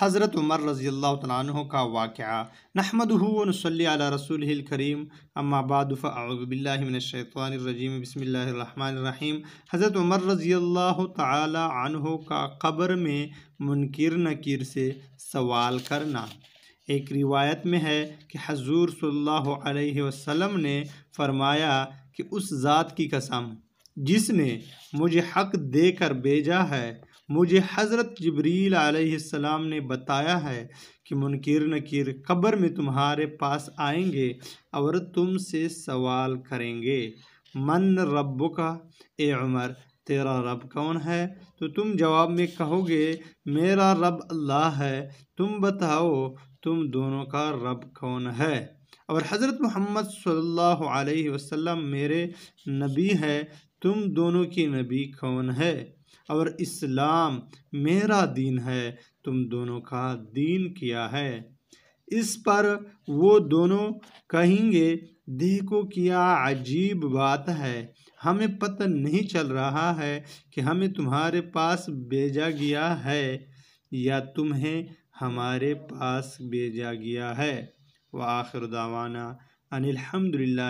हज़रत उमर रज़ी अल्लाह का वाक़ नहमद नसल रसूल करीम अम्माबाद बसमीम हज़रत उमर रज़ी अल्लाह तहों का क़ब्र में मुनकर नकीर से सवाल करना एक रिवायत में है कि हजूर सल्लल्लाहु ने फरमाया कि उस ज़ात की कसम जिसने मुझे हक देकर भेजा है मुझे हज़रत जबरील आसमाम ने बताया है कि मुनकिर नकीर कब्र में तुम्हारे पास आएंगे और तुमसे सवाल करेंगे मन रब का ए उमर तेरा रब कौन है तो तुम जवाब में कहोगे मेरा रब अल्लाह है तुम बताओ तुम दोनों का रब कौन है और हज़रत मोहम्मद सल्लल्लाहु अलैहि वसल्लम मेरे नबी है तुम दोनों की नबी कौन है और इस्लाम मेरा दीन है तुम दोनों का दीन किया है इस पर वो दोनों कहेंगे देखो क्या अजीब बात है हमें पता नहीं चल रहा है कि हमें तुम्हारे पास भेजा गया है या तुम्हें हमारे पास भेजा गया है व आखिर दावाना अनिलहमदिल्ला